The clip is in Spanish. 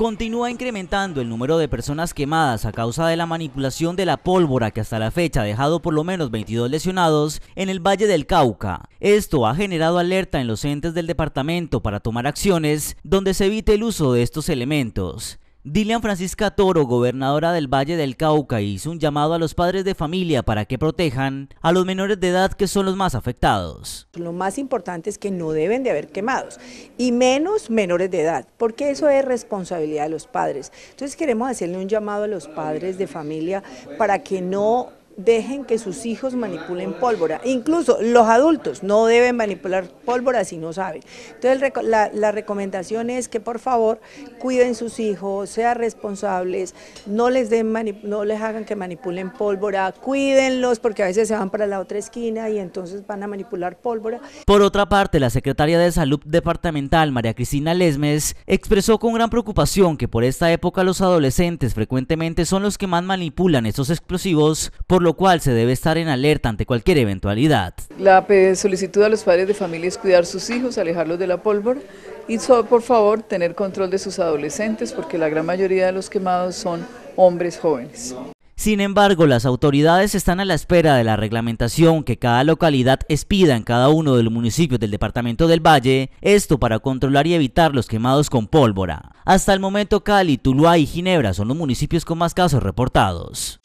Continúa incrementando el número de personas quemadas a causa de la manipulación de la pólvora que hasta la fecha ha dejado por lo menos 22 lesionados en el Valle del Cauca. Esto ha generado alerta en los entes del departamento para tomar acciones donde se evite el uso de estos elementos. Dilian Francisca Toro, gobernadora del Valle del Cauca, hizo un llamado a los padres de familia para que protejan a los menores de edad que son los más afectados. Lo más importante es que no deben de haber quemados, y menos menores de edad, porque eso es responsabilidad de los padres. Entonces queremos hacerle un llamado a los padres de familia para que no dejen que sus hijos manipulen pólvora. Incluso los adultos no deben manipular pólvora si no saben. Entonces la, recomendación es que por favor cuiden sus hijos, sean responsables, no les, den no les hagan que manipulen pólvora, cuídenlos porque a veces se van para la otra esquina y entonces van a manipular pólvora. Por otra parte, la secretaria de Salud Departamental, María Cristina Lesmes, expresó con gran preocupación que por esta época los adolescentes frecuentemente son los que más manipulan estos explosivos, por lo cual se debe estar en alerta ante cualquier eventualidad. La solicitud a los padres de familia es cuidar sus hijos, alejarlos de la pólvora y por favor tener control de sus adolescentes porque la gran mayoría de los quemados son hombres jóvenes. Sin embargo, las autoridades están a la espera de la reglamentación que cada localidad expida en cada uno de los municipios del departamento del Valle, esto para controlar y evitar los quemados con pólvora. Hasta el momento Cali, Tuluá y Ginebra son los municipios con más casos reportados.